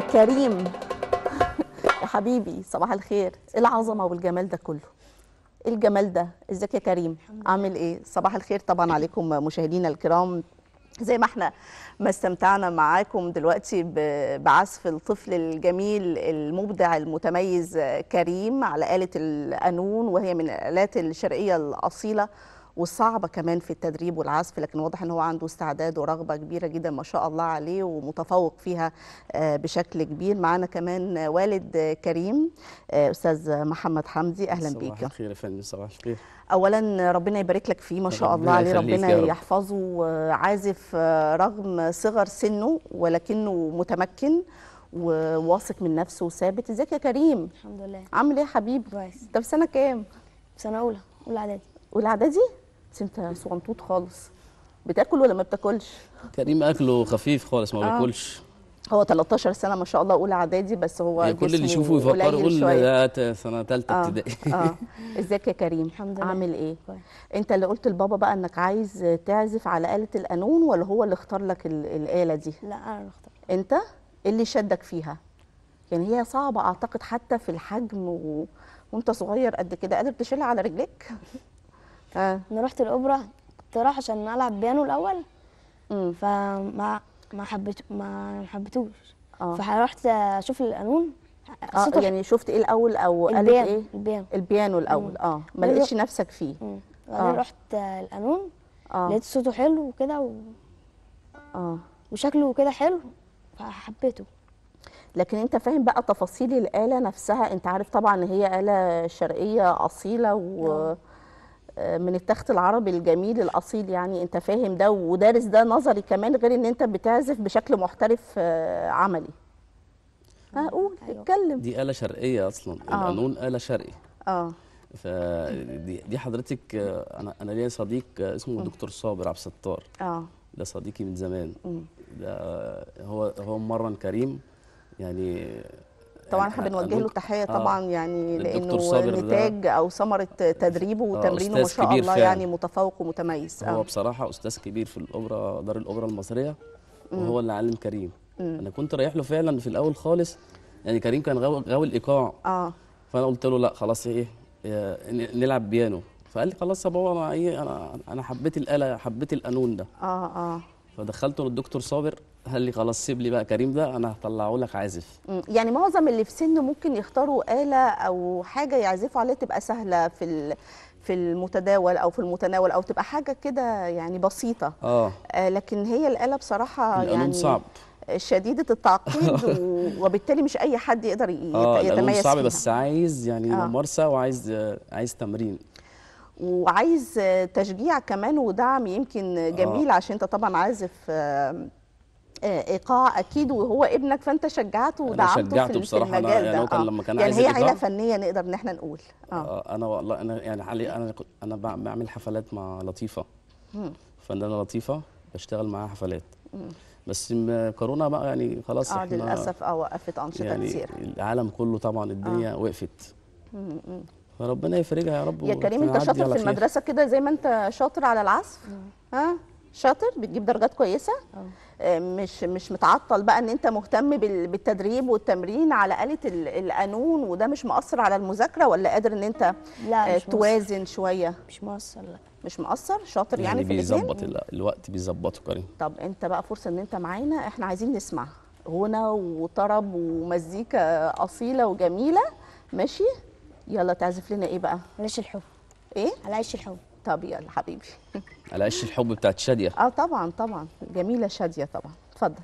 كريم يا حبيبي صباح الخير ايه العظمه والجمال ده كله ايه الجمال ده ازيك يا كريم عامل ايه صباح الخير طبعا عليكم مشاهدينا الكرام زي ما احنا ما استمتعنا معاكم دلوقتي بعزف الطفل الجميل المبدع المتميز كريم على آلة القانون وهي من الآلات الشرقية الأصيلة وصعبه كمان في التدريب والعزف لكن واضح ان هو عنده استعداد ورغبه كبيره جدا ما شاء الله عليه ومتفوق فيها آه، بشكل كبير معانا كمان والد كريم آه، استاذ محمد حمدي اهلا بيك صباح الخير يا فندم صباح الخير اولا ربنا يبارك لك فيه ما شاء الله عليه ربنا يا رب. يحفظه آه، عازف رغم صغر سنه ولكنه متمكن وواثق من نفسه وثابت ازيك يا كريم الحمد لله عامل ايه يا حبيبي كويس انت في سنه كام سنه اولى اولى اعدادي اولى اعدادي بس انت صغنطوط خالص بتاكل ولا ما بتاكلش كريم اكله خفيف خالص ما آه. بياكلش هو 13 سنه ما شاء الله اولى اعدادي بس هو يعني كل اللي يشوفه يفكر يقول ده سنه ثالثه آه، ابتدائي اه ازيك يا كريم الحمد لله عامل ايه كويس. انت اللي قلت لبابا بقى انك عايز تعزف على اله القانون ولا هو اللي اختار لك الاله دي لا انا اللي اختار انت إيه اللي شدك فيها يعني هي صعبه اعتقد حتى في الحجم و... وانت صغير قد كده قادر تشيلها على رجليك آه. انا رحت الاوبرا كنت رايح عشان العب بيانو الاول امم فما ما حبيت ما حبيتوش اه فرحت اشوف القانون اه يعني شفت ايه الاول او قالت ايه البيانو البيانو الاول مم. اه ما لقيتش نفسك فيه آه. بعدين آه. رحت القانون آه. لقيت صوته حلو وكده و... اه وشكله كده حلو فحبيته لكن انت فاهم بقى تفاصيل الاله نفسها انت عارف طبعا هي اله شرقيه اصيله و... آه. من التخت العربي الجميل الاصيل يعني انت فاهم ده ودارس ده نظري كمان غير ان انت بتعزف بشكل محترف آه، عملي هقول أيوة. أيوة. اتكلم دي آلة شرقية أصلا آه. القانون آلة شرقي اه فدي دي حضرتك آه، انا انا ليا صديق آه، اسمه الدكتور صابر عبد الستار اه ده صديقي من زمان ده هو هو مرن كريم يعني طبعا يعني احنا بنوجه له تحيه آه، طبعا يعني لانه نتاج او ثمره تدريبه آه، وتمرينه ما شاء الله يعني متفوق ومتميز هو آه. بصراحه استاذ كبير في الاوبرا دار الاوبرا المصريه وهو اللي علم كريم انا كنت رايح له فعلا في الاول خالص يعني كريم كان غاوي غاوي الايقاع اه فانا قلت له لا خلاص ايه, إيه، نلعب بيانو فقال لي خلاص يا بابا انا ايه انا انا حبيت الاله حبيت القانون ده اه اه فدخلته للدكتور صابر قال لي خلاص سيب لي بقى كريم ده انا هطلعه لك عازف يعني معظم اللي في سنه ممكن يختاروا آلة او حاجة يعزفوا عليها تبقى سهلة في في المتداول او في المتناول او تبقى حاجة كده يعني بسيطة اه, آه، لكن هي الآلة بصراحة يعني صعب شديدة التعقيد وبالتالي مش أي حد يقدر آه، يتميز آه صعب بس عايز يعني آه. ممارسة وعايز عايز تمرين وعايز تشجيع كمان ودعم يمكن آه. جميل آه. عشان انت طبعا عازف ايقاع اكيد وهو ابنك فانت شجعته ودعمته شجعته في بصراحة في المجال أنا يعني ده هو كان آه. لما كان يعني عايز هي عيله فنيه نقدر ان احنا نقول آه. اه انا والله انا يعني علي انا انا بعمل حفلات مع لطيفه فنانه لطيفه بشتغل معاها حفلات بس كورونا بقى يعني خلاص اه للاسف اه وقفت انشطه يعني كتير العالم كله طبعا الدنيا آه. وقفت فربنا يفرجها يا رب يا كريم انت شاطر في المدرسه كده زي ما انت شاطر على العزف ها شاطر بتجيب درجات كويسه أوه. آه، مش مش متعطل بقى ان انت مهتم بالتدريب والتمرين على آلة القانون وده مش مأثر على المذاكره ولا قادر ان انت لا آه، توازن مؤثر. شويه مش مقصر لا مش مقصر شاطر يعني, يعني في بيظبط الوقت بيظبطه كريم طب انت بقى فرصه ان انت معانا احنا عايزين نسمع غنى وطرب ومزيكا اصيله وجميله ماشي يلا تعزف لنا ايه بقى علاش الحب ايه على عيش الحب طبيعي يا حبيبي على عش الحب بتاعت شاديه اه طبعا طبعا جميله شاديه طبعا اتفضل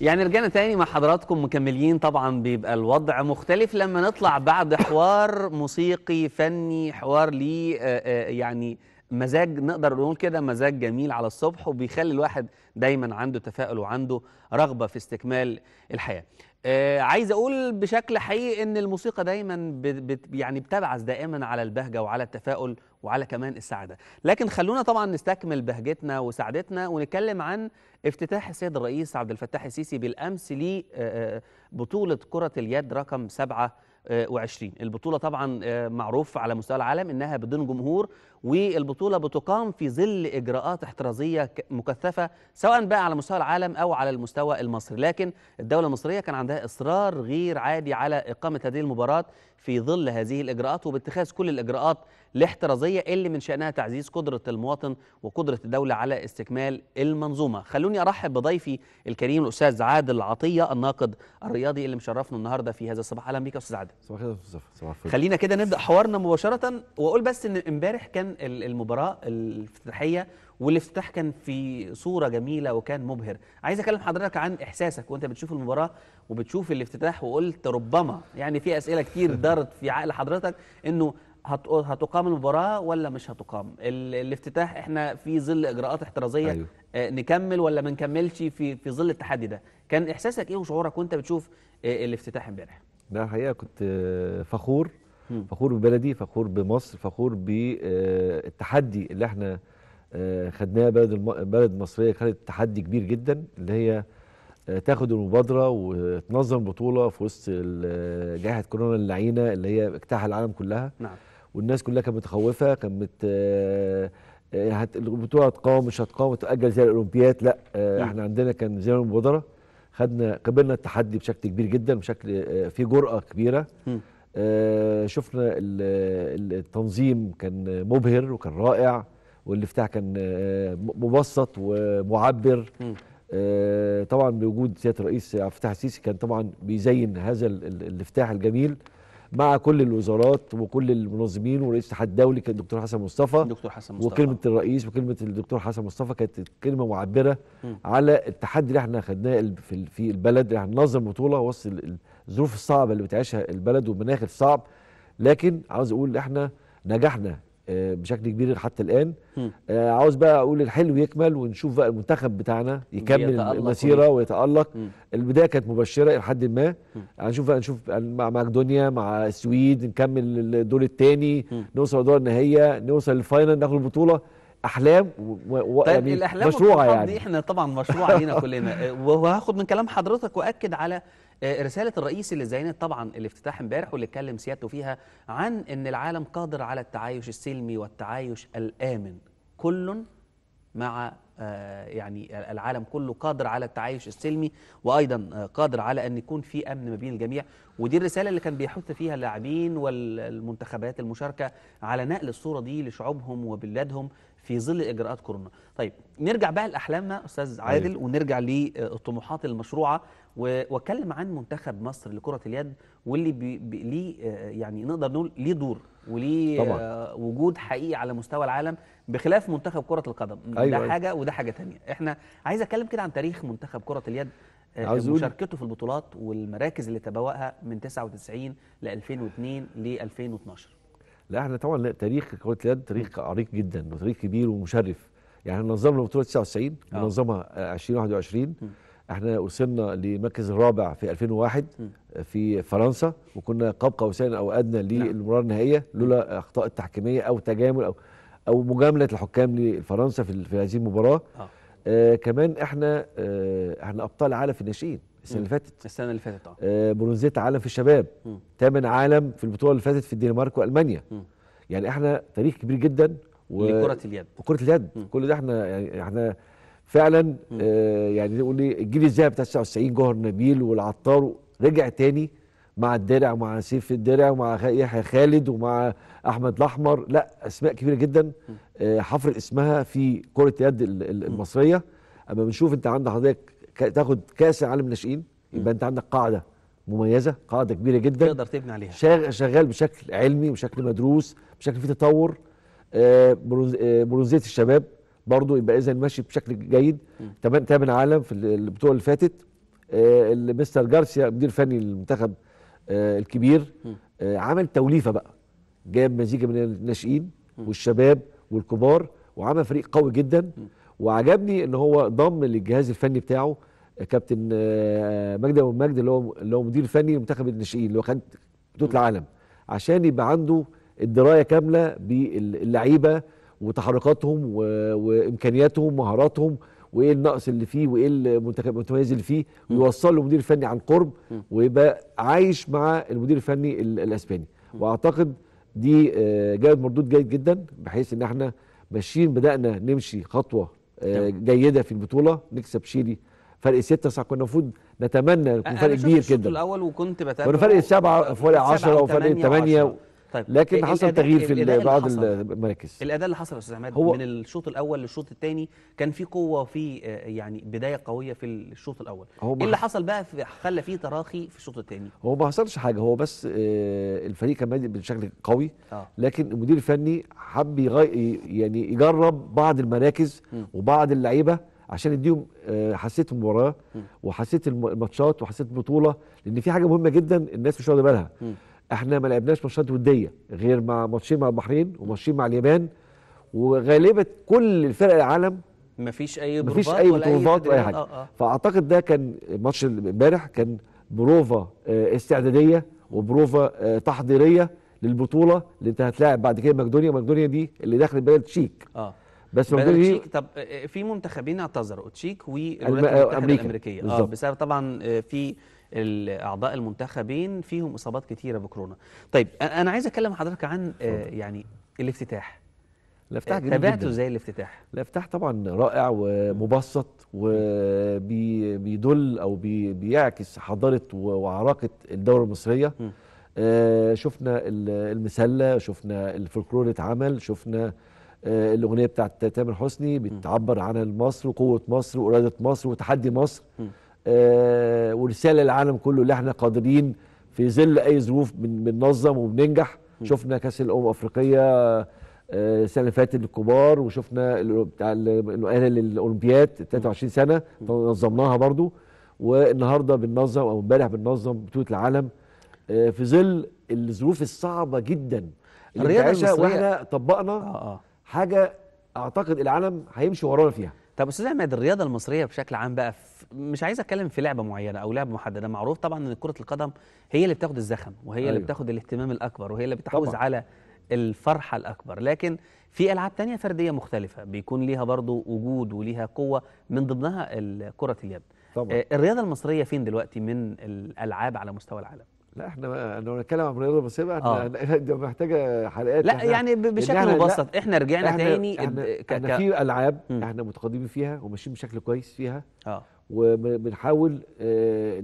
يعني رجعنا تاني مع حضراتكم مكملين طبعا بيبقى الوضع مختلف لما نطلع بعد حوار موسيقي فني حوار ليه آه، آه، يعني مزاج نقدر نقول كده مزاج جميل على الصبح وبيخلي الواحد دايما عنده تفاؤل وعنده رغبه في استكمال الحياه آه عايز اقول بشكل حقيقي ان الموسيقى دايما بت يعني بتبعث دائما على البهجه وعلى التفاؤل وعلى كمان السعاده لكن خلونا طبعا نستكمل بهجتنا وسعادتنا ونتكلم عن افتتاح السيد الرئيس عبد الفتاح السيسي بالامس لبطوله آه، آه، كره اليد رقم سبعة آه، البطولة طبعا معروف على مستوى العالم إنها بدون جمهور والبطولة بتقام في ظل إجراءات احترازية مكثفة سواء بقى على مستوى العالم أو على المستوى المصري لكن الدولة المصرية كان عندها إصرار غير عادي على إقامة هذه المباراة في ظل هذه الإجراءات وباتخاذ كل الإجراءات الاحترازية اللي من شأنها تعزيز قدرة المواطن وقدرة الدولة على استكمال المنظومة خلوني أرحب بضيفي الكريم الأستاذ عادل عطيه الناقد الرياضي اللي مشرفنا النهاردة في هذا الصباح أهلا بيك يا أستاذ عادل صباح الخير صباح خلينا كده نبدأ حوارنا مباشرة وأقول بس إن امبارح كان المباراة الافتتاحية والافتتاح كان في صوره جميله وكان مبهر عايز اكلم حضرتك عن احساسك وانت بتشوف المباراه وبتشوف الافتتاح وقلت ربما يعني في اسئله كتير دارت في عقل حضرتك انه هتقام المباراه ولا مش هتقام الافتتاح احنا في ظل اجراءات احترازيه أيوه. آه، نكمل ولا ما نكملش في في ظل التحدي ده كان احساسك ايه وشعورك وانت بتشوف آه، الافتتاح امبارح لا حقيقة كنت آه، فخور فخور ببلدي فخور بمصر فخور بالتحدي اللي احنا آه، خدناها بلد بلد مصريه خدت تحدي كبير جدا اللي هي آه، تاخد المبادره وتنظم بطوله في وسط آه، جائحه كورونا اللعينه اللي هي اجتاح العالم كلها نعم والناس كلها كانت متخوفه كانت البطوله هتقام مش هتقام تاجل زي الاولمبياد لا احنا عندنا كان زي المبادره خدنا قبلنا التحدي بشكل كبير جدا بشكل في جرأه كبيره شفنا التنظيم كان مبهر وكان رائع والافتتاح كان آه، مبسط ومعبر آه، طبعا بوجود سياده الرئيس عبد الفتاح السيسي كان طبعا بيزين هذا الافتتاح الجميل مع كل الوزارات وكل المنظمين ورئيس الاتحاد الدولي كان الدكتور حسن مصطفى دكتور حسن مصطفى وكلمه الرئيس وكلمه الدكتور حسن مصطفى كانت كلمه معبره م. على التحدي اللي احنا خدناه في البلد اللي ننظم بطوله وسط الظروف الصعبه اللي بتعيشها البلد والمناخ الصعب لكن عاوز اقول احنا نجحنا آه، بشكل كبير حتى الان آه، عاوز بقى اقول الحلو يكمل ونشوف بقى المنتخب بتاعنا يكمل المسيره ويتالق البدايه كانت مبشره الى حد ما هنشوف بقى نشوف مع ماكدونيا مع السويد نكمل الدور الثاني نوصل للدور النهائيه نوصل للفاينل ناخد البطوله احلام و... طيب يعني الاحلام مشروعه يعني دي احنا طبعا مشروعه لينا كلنا وهاخد من كلام حضرتك واكد على آه، رساله الرئيس اللي زينت طبعا الافتتاح امبارح واللي اتكلم سيادته فيها عن ان العالم قادر على التعايش السلمي والتعايش الامن كل مع آه، يعني العالم كله قادر على التعايش السلمي وايضا آه، قادر على ان يكون في امن ما بين الجميع ودي الرساله اللي كان بيحث فيها اللاعبين والمنتخبات المشاركه على نقل الصوره دي لشعوبهم وبلادهم في ظل اجراءات كورونا طيب نرجع بقى لاحلامنا استاذ أيوة. عادل أيوه. ونرجع للطموحات المشروعه واتكلم عن منتخب مصر لكره اليد واللي بي بي ليه آه، يعني نقدر نقول ليه دور وليه آه، طبعا. وجود حقيقي على مستوى العالم بخلاف منتخب كره القدم أيوة. ده أيوة. حاجه وده حاجه ثانيه احنا عايز اتكلم كده عن تاريخ منتخب كره اليد آه، عايز مشاركته في البطولات والمراكز اللي تبوأها من 99 ل 2002 ل 2012 لا احنا طبعا لا تاريخ كره اليد تاريخ عريق جدا وتاريخ كبير ومشرف يعني نظمنا بطوله 99 آه. منظمه 2021 احنا وصلنا لمركز الرابع في 2001 في فرنسا وكنا قاب قوسين او ادنى نعم. للمباراه النهائيه لولا اخطاء التحكيميه او تجامل او او مجامله الحكام لفرنسا في, هذه المباراه آه. آه كمان احنا آه احنا ابطال عالم في الناشئين السنه اللي فاتت السنه اللي فاتت اه, آه، برونزيت عالم في الشباب ثامن عالم في البطوله اللي فاتت في الدنمارك والمانيا م. يعني احنا تاريخ كبير جدا و... لكره اليد وكره اليد م. كل ده احنا يعني احنا فعلا آه يعني نقول ايه الجيل الذهبي بتاع 99 جوهر نبيل والعطار رجع تاني مع الدرع ومع سيف الدرع ومع يحيى إيه، خالد ومع احمد الاحمر لا اسماء كبيره جدا آه حفر اسمها في كره اليد المصريه اما بنشوف انت عند حضرتك تاخد كاس العالم الناشئين يبقى انت عندك قاعده مميزه قاعده كبيره جدا تقدر تبني عليها شغال بشكل علمي بشكل مدروس بشكل فيه تطور آه، آه، برونزيه الشباب برضه يبقى اذا ماشي بشكل جيد تمام تامن عالم في البطوله اللي فاتت آه، مستر جارسيا مدير فني للمنتخب الكبير عمل توليفه بقى جاب مزيجه من الناشئين والشباب والكبار وعمل فريق قوي جدا وعجبني ان هو ضم للجهاز الفني بتاعه كابتن آه، مجدي ابو المجد اللي هو اللي هو مدير فني منتخب الناشئين اللي هو خد بطوله العالم عشان يبقى عنده الدرايه كامله باللعيبه وتحركاتهم وامكانياتهم ومهاراتهم وايه النقص اللي فيه وايه المتميز اللي فيه ويوصل له مدير فني عن قرب ويبقى عايش مع المدير الفني الاسباني واعتقد دي آه، جابت مردود جيد جدا بحيث ان احنا ماشيين بدانا نمشي خطوه آه، جيده في البطوله نكسب شيلي فرق ستة صح كنا المفروض نتمنى يكون فرق كبير جدا الاول وكنت بتابع فرق سبعة وفرق 10 وفرق 8 طيب لكن إيه، حصل إيه، إيه، تغيير في بعض المراكز الاداء اللي حصل يا استاذ عماد من الشوط الاول للشوط الثاني كان في قوه في آه، يعني بدايه قويه في الشوط الاول ايه اللي حصل بقى في خلى فيه تراخي في الشوط الثاني هو ما حصلش حاجه هو بس آه، الفريق كان بادئ بشكل قوي آه. لكن المدير الفني حب يعني يجرب بعض المراكز وبعض اللعيبه عشان يديهم حسيت المباراه وحسيت الماتشات وحسيت البطوله لان في حاجه مهمه جدا الناس مش واخده بالها احنا ما لعبناش ماتشات وديه غير مع ماتشين مع البحرين وماتشين مع اليابان وغالبا كل الفرق العالم مفيش اي مفيش اي بروفات ولا اي حاجه آه آه. فاعتقد ده كان ماتش امبارح كان بروفا آه، استعداديه وبروفا آه، تحضيريه للبطوله اللي انت هتلاعب بعد كده مقدونيا مقدونيا دي اللي دخلت بلد تشيك اه بس مقدونيا تشيك طب آه، في منتخبين اعتذروا تشيك والولايات المتحده الامريكيه بالزبط. اه بسبب طبعا في الاعضاء المنتخبين فيهم اصابات كتيره بكورونا طيب انا عايز اتكلم حضرتك عن آه، يعني الافتتاح الافتتاح آه، تابعته ازاي الافتتاح؟ الافتتاح طبعا رائع ومبسط وبيدل او بيعكس حضاره وعراقه الدوره المصريه آه، شفنا المسله شفنا الفولكلور اتعمل شفنا الاغنيه بتاعت تامر حسني بتعبر عن مصر وقوه مصر واراده مصر وتحدي مصر م. آه، ورساله للعالم كله اللي احنا قادرين في ظل اي ظروف بننظم وبننجح شفنا كاس الامم الافريقيه آه، السنه اللي فاتت الكبار وشفنا بتاع للاولمبياد 23 سنه نظمناها برضو والنهارده بننظم او امبارح بننظم بطوله العالم آه، في ظل الظروف الصعبه جدا الرياضه واحنا طبقنا آه آه. حاجه اعتقد العالم هيمشي ورانا فيها طب استاذ احمد الرياضه المصريه بشكل عام بقى مش عايز اتكلم في لعبه معينه او لعبه محدده معروف طبعا ان كره القدم هي اللي بتاخد الزخم وهي أيوه. اللي بتاخد الاهتمام الاكبر وهي اللي بتحوز طبعًا. على الفرحه الاكبر لكن في العاب تانية فرديه مختلفه بيكون ليها برضو وجود وليها قوه من ضمنها كره اليد طبعا. آه، الرياضه المصريه فين دلوقتي من الالعاب على مستوى العالم لا احنا لو نتكلم عن رياضه بسيطه آه. احنا دي محتاجه حلقات لا يعني بشكل مبسط احنا رجعنا احنا تاني احنا, ك... احنا في العاب م. احنا متقدمين فيها وماشيين بشكل كويس فيها اه وبنحاول آه،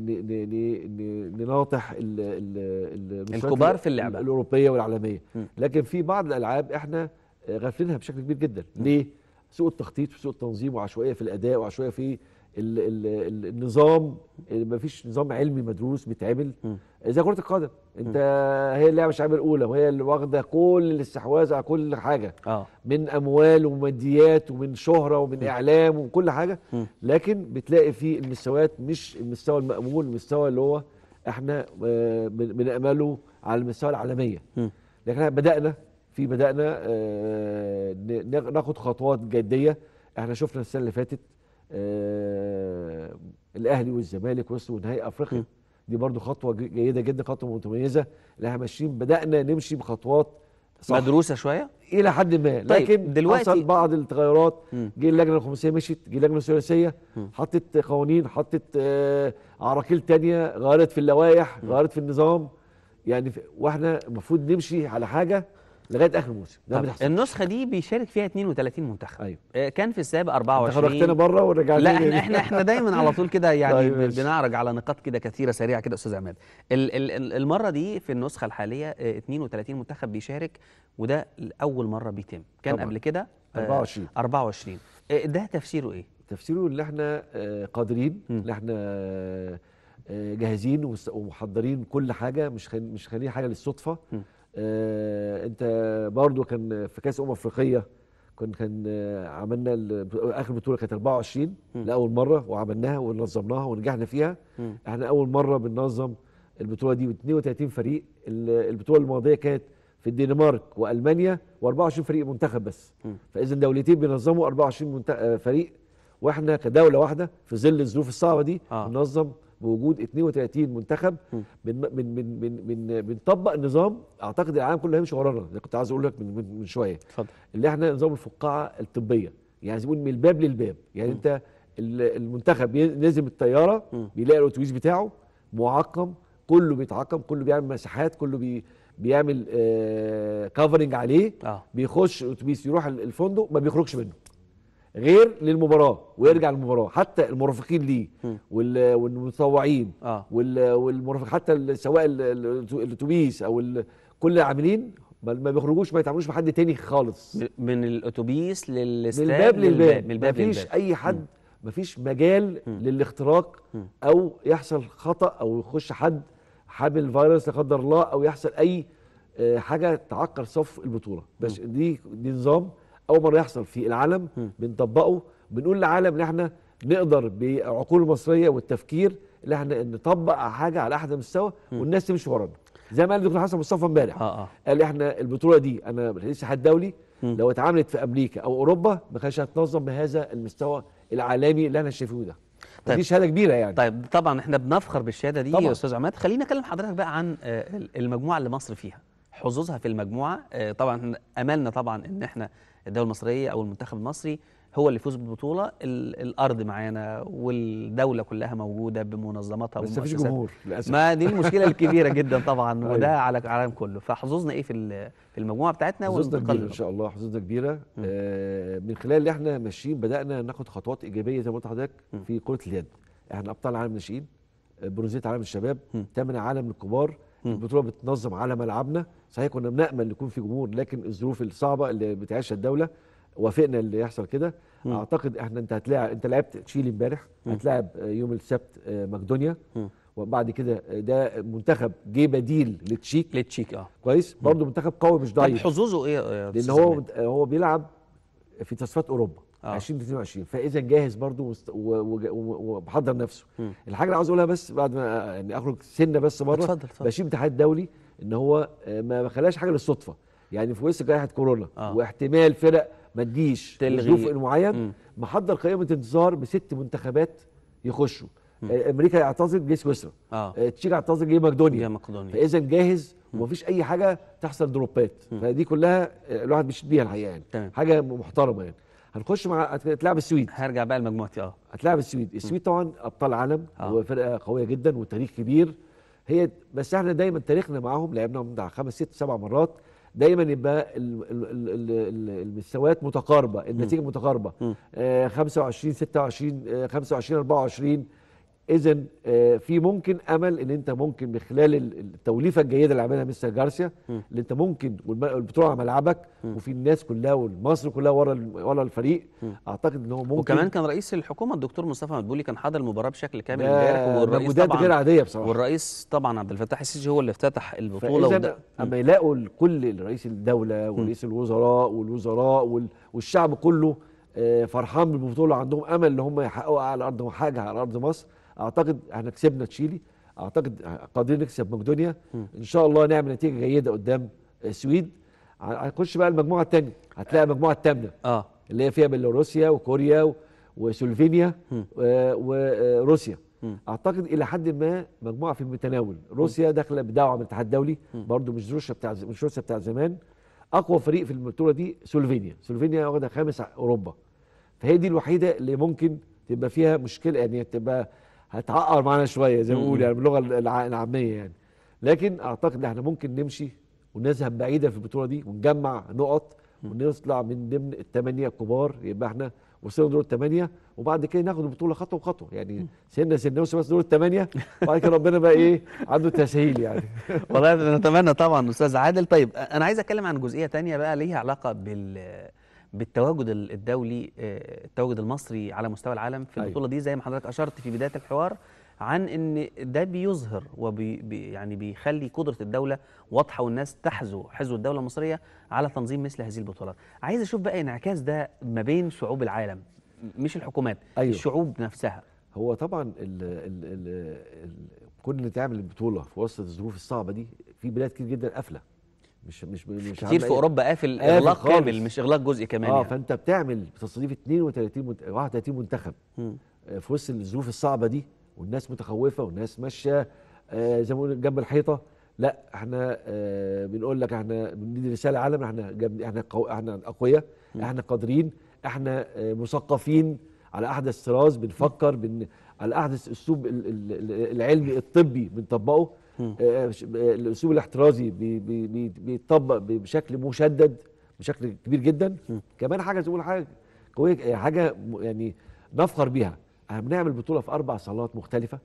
نناطح الكبار في اللعبه الاوروبيه والعالميه م. لكن في بعض الالعاب احنا غافلينها بشكل كبير جدا م. ليه؟ سوء التخطيط وسوء التنظيم وعشوائيه في الاداء وعشوائيه في ال ال النظام فيش نظام علمي مدروس بيتعمل زي كره القدم انت هي اللعبه الشعبيه الاولى وهي اللي واخده كل الاستحواذ على كل حاجه آه. من اموال وماديات ومن شهره ومن اعلام وكل حاجه لكن بتلاقي في المستويات مش المستوى المامول المستوى اللي هو احنا آه، بنامله على المستوى العالميه لكن احنا بدانا في بدانا آه، ناخد خطوات جديه احنا شفنا السنه اللي فاتت آه، الاهلي والزمالك وصلوا نهائي افريقيا دي برضو خطوه جيده جدا خطوه متميزه احنا ماشيين بدانا نمشي بخطوات صح مدروسه شويه الى حد ما طيب لكن دلوقتي حصل بعض التغيرات جه اللجنه الخماسيه مشيت جه اللجنه الثلاثيه حطت قوانين حطت آه عراقيل تانية غيرت في اللوائح غيرت في النظام يعني واحنا المفروض نمشي على حاجه لغايه اخر موسم ده بيحصل النسخه دي بيشارك فيها 32 منتخب ايوه آه، كان في السابق 24 انت خرجتنا بره ورجعنا لا احنا احنا, احنا دايما على طول كده يعني طيب بنعرج على نقاط كده كثيره سريعه كده استاذ عماد المره دي في النسخه الحاليه 32 آه، منتخب بيشارك وده اول مره بيتم كان طبعا. قبل كده 24 آه، 24 ده تفسيره ايه تفسيره ان احنا قادرين ان احنا جاهزين ومحضرين كل حاجه مش مش خليه حاجه للصدفه م. آه، انت برضو كان في كاس امم افريقيه كنا كان آه، عملنا اخر بطوله كانت 24 لاول مره وعملناها ونظمناها ونجحنا فيها م. احنا اول مره بننظم البطوله دي 32 فريق البطوله الماضيه كانت في الدنمارك والمانيا و24 فريق منتخب بس فاذا دولتين بينظموا 24 آه، فريق واحنا كدوله واحده في ظل الظروف الصعبه دي آه. بننظم بوجود 32 منتخب من من من من بنطبق النظام اعتقد العالم كله هيمشي ورانا انا يعني كنت عايز اقول لك من من, من شويه اتفضل اللي احنا نظام الفقاعه الطبيه يعني زي من الباب للباب يعني م. انت المنتخب نزل الطياره بيلاقي الاوتوبيس بتاعه معقم كله بيتعقم كله بيعمل مساحات كله بي بيعمل آه كفرنج عليه آه. بيخش الاوتوبيس يروح الفندق ما بيخرجش منه غير للمباراه ويرجع للمباراه حتى المرافقين ليه والمتطوعين آه. والمرافق حتى سواء الاتوبيس او كل العاملين ما بيخرجوش ما يتعاملوش مع حد تاني خالص من الاتوبيس للاستاد من الباب للباب من الباب مفيش اي حد مفيش مجال للاختراق او يحصل خطا او يخش حد حامل فيروس لا قدر الله او يحصل اي آه، حاجه تعكر صف البطوله بس دي دي نظام اول مره يحصل في العالم بنطبقه بنقول للعالم ان احنا نقدر بعقول المصريه والتفكير ان احنا نطبق حاجه على احد مستوى والناس تمشي ورانا زي ما قال الدكتور حسن مصطفى امبارح آه آه. قال احنا البطوله دي انا رئيس حد دولي لو اتعملت في امريكا او اوروبا ما كانتش هتنظم بهذا المستوى العالمي اللي احنا شايفينه ده طيب دي شهاده كبيره يعني طيب طبعا احنا بنفخر بالشهاده دي طبعًا. يا استاذ عماد خلينا اكلم حضرتك بقى عن آه، المجموعه اللي مصر فيها حظوظها في المجموعه آه، طبعا املنا طبعا ان احنا الدوله المصريه او المنتخب المصري هو اللي يفوز بالبطوله الارض معانا والدوله كلها موجوده بمنظماتها بس مفيش جمهور للاسف ما دي المشكله الكبيره جدا طبعا أيوه. وده أيوة. على العالم كله فحظوظنا ايه في في المجموعه بتاعتنا حظوظنا كبيره ان شاء الله حظوظنا كبيره آه من خلال اللي احنا ماشيين بدانا ناخد خطوات ايجابيه زي ما قلت لحضرتك في كره اليد احنا ابطال عالم ناشئين آه، برونزيه عالم الشباب ثامن عالم الكبار البطوله بتنظم على ملعبنا صحيح كنا بنامل يكون في جمهور لكن الظروف الصعبه اللي بتعيشها الدوله وافقنا اللي يحصل كده اعتقد احنا انت هتلاعب انت لعبت تشيلي امبارح هتلاعب يوم السبت آه، مقدونيا وبعد كده آه، ده منتخب جه بديل لتشيك لتشيك اه كويس برضه منتخب قوي مش ضعيف طب حظوظه ايه آه، لان هو هو بيلعب في تصفيات اوروبا آه. 2022 فاذا جاهز برضو ومحضر نفسه م. الحاجه اللي عاوز اقولها بس بعد ما يعني اخرج سنه بس بره بشيل الاتحاد الدولي ان هو آه، ما خلاش حاجه للصدفه يعني في وسط جائحه كورونا آه. واحتمال فرق ما تجيش ظروف معين محضر قائمه انتظار بست منتخبات يخشوا آه، امريكا يعتذر جه سويسرا آه. آه، تشيك اعتذر جه مقدونيا مقدونيا فاذا جاهز ومفيش اي حاجه تحصل دروبات فدي كلها الواحد بيشد بيها الحقيقه يعني تمام. حاجه محترمه يعني هنخش مع هتلاعب السويد هرجع بقى لمجموعتي اه هتلاعب السويد السويد طبعا ابطال عالم آه. وفرقه قويه جدا وتاريخ كبير هي بس احنا دايما تاريخنا معاهم لعبنا بتاع خمس ست سبع مرات دايما يبقى المستويات متقاربه النتيجه متقاربه آه 25 26 آه 25 24 اذا آه، في ممكن امل ان انت ممكن من خلال التوليفه الجيده اللي عملها مستر جارسيا اللي انت ممكن والبطوله على ملعبك وفي الناس كلها والمصر كلها ورا ورا الفريق اعتقد ان هو ممكن وكمان كان رئيس الحكومه الدكتور مصطفى مدبولي كان حضر المباراه بشكل كامل امبارح والرئيس طبعا غير عاديه بصراحه والرئيس طبعا عبد الفتاح السيسي هو اللي افتتح البطوله وده اما يلاقوا كل رئيس الدوله ورئيس الوزراء والوزراء والشعب كله آه، فرحان بالبطوله عندهم امل ان هم يحققوا على ارض حاجه على ارض مصر اعتقد احنا كسبنا تشيلي اعتقد قادرين نكسب مقدونيا ان شاء الله نعمل نتيجه جيده قدام السويد هنخش بقى المجموعه الثانيه هتلاقي المجموعه الثامنه اه اللي هي فيها بيلاروسيا وكوريا وسلوفينيا وروسيا آه، اعتقد الى حد ما مجموعه في المتناول روسيا داخله بدعوه من الاتحاد الدولي برده مش روسيا بتاع مش روسيا بتاع زمان اقوى فريق في البطوله دي سلوفينيا سلوفينيا واخده خامس اوروبا فهي دي الوحيده اللي ممكن تبقى فيها مشكله يعني تبقى هتعقر معانا شويه زي ما بيقول يعني باللغه العاميه يعني لكن اعتقد ان احنا ممكن نمشي ونذهب بعيده في البطوله دي ونجمع نقط ونطلع من ضمن الثمانيه الكبار يبقى احنا وصلنا دور الثمانيه وبعد كده ناخد البطوله خطوه بخطوه يعني سنه سنه نوصل بس دور الثمانيه وبعد كده ربنا بقى ايه عنده تسهيل يعني والله نتمنى طبعا استاذ عادل طيب انا عايز اتكلم عن جزئيه ثانيه بقى ليها علاقه بال بالتواجد الدولي آه، التواجد المصري على مستوى العالم في أيوة. البطوله دي زي ما حضرتك اشرت في بدايه الحوار عن ان ده بيظهر وبي يعني بيخلي قدره الدوله واضحه والناس تحزو حزو الدوله المصريه على تنظيم مثل هذه البطولات عايز اشوف بقى انعكاس ده ما بين شعوب العالم مش الحكومات أيوة. الشعوب نفسها هو طبعا ال ال ال ال كون تعمل البطوله في وسط الظروف الصعبه دي في بلاد كتير جدا قافله مش مش مش كتير في اوروبا قافل اغلاق كامل مش اغلاق جزئي كمان اه يعني. فانت بتعمل بتستضيف 32 منت... 31 منتخب م. آه، في وسط الظروف الصعبه دي والناس متخوفه والناس ماشيه آه زي ما بنقول جنب الحيطه لا احنا آه بنقول لك احنا بندي رساله عالم احنا جنب احنا قو... احنا اقوياء احنا قادرين احنا آه مثقفين على احدث طراز بنفكر بن... على احدث اسلوب العلمي الطبي بنطبقه آه، آه، آه، الاسلوب الاحترازي بي بي بيتطبق بشكل مشدد بشكل كبير جدا كمان حاجه تقول حاجه قويه حاجه يعني نفخر بيها بنعمل بطوله في اربع صالات مختلفه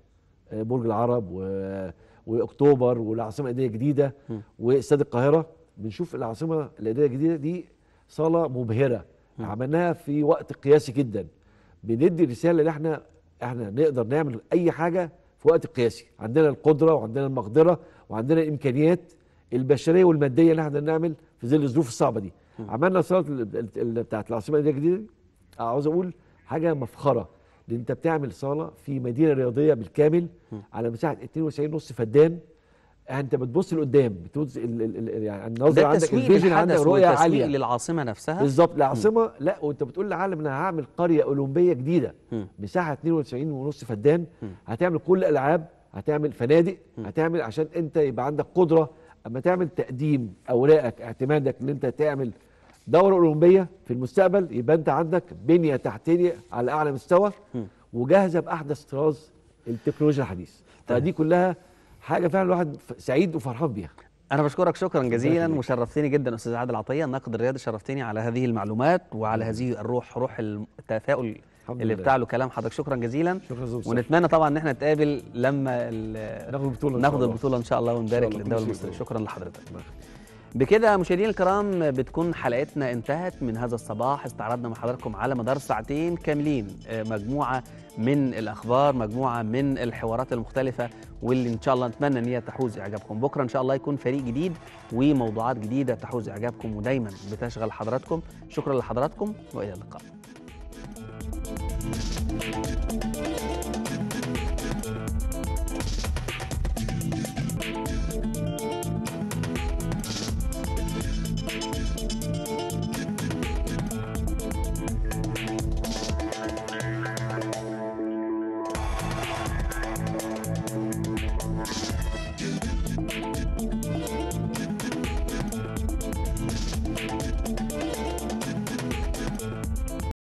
برج العرب و... واكتوبر والعاصمه الاداريه الجديده واستاد القاهره بنشوف العاصمه الاداريه الجديده دي صاله مبهره م. عملناها في وقت قياسي جدا بندي رساله ان احنا احنا نقدر نعمل اي حاجه في وقت قياسي عندنا القدره وعندنا المقدره وعندنا الامكانيات البشريه والماديه اللي احنا نعمل في ظل الظروف الصعبه دي عملنا صلاه بتاعه العاصمه الجديده عاوز اقول حاجه مفخره لان انت بتعمل صاله في مدينه رياضيه بالكامل على مساحه 92 نص فدان انت بتبص لقدام بتبص ال ال ال يعني النظر عندك الفيجن عندك رؤيه عاليه للعاصمه نفسها بالظبط العاصمه م. لا وانت بتقول للعالم انا هعمل قريه اولمبيه جديده م. مساحه 92 ونص فدان م. هتعمل كل الالعاب هتعمل فنادق م. هتعمل عشان انت يبقى عندك قدره اما تعمل تقديم اوراقك اعتمادك ان انت تعمل دوره اولمبيه في المستقبل يبقى انت عندك بنيه تحتيه على اعلى مستوى م. وجاهزه باحدث طراز التكنولوجيا الحديث فدي كلها حاجه فعلا الواحد سعيد وفرحان بيها انا بشكرك شكرا جزيلا وشرفتني جدا استاذ عادل عطيه الناقد الرياضي شرفتني على هذه المعلومات وعلى هذه الروح روح التفاؤل اللي بتاع له كلام حضرتك شكرا جزيلا شكرا ونتمنى طبعا ان احنا نتقابل لما ناخد البطوله ناخد البطوله ان شاء الله ونبارك للدوله المصريه شكرا لحضرتك بكده مشاهدينا الكرام بتكون حلقتنا انتهت من هذا الصباح استعرضنا مع حضراتكم على مدار ساعتين كاملين آه، مجموعه من الاخبار مجموعه من الحوارات المختلفه واللي ان شاء الله نتمنى ان هي تحوز اعجابكم بكره ان شاء الله يكون فريق جديد وموضوعات جديده تحوز اعجابكم ودايما بتشغل حضراتكم شكرا لحضراتكم والى اللقاء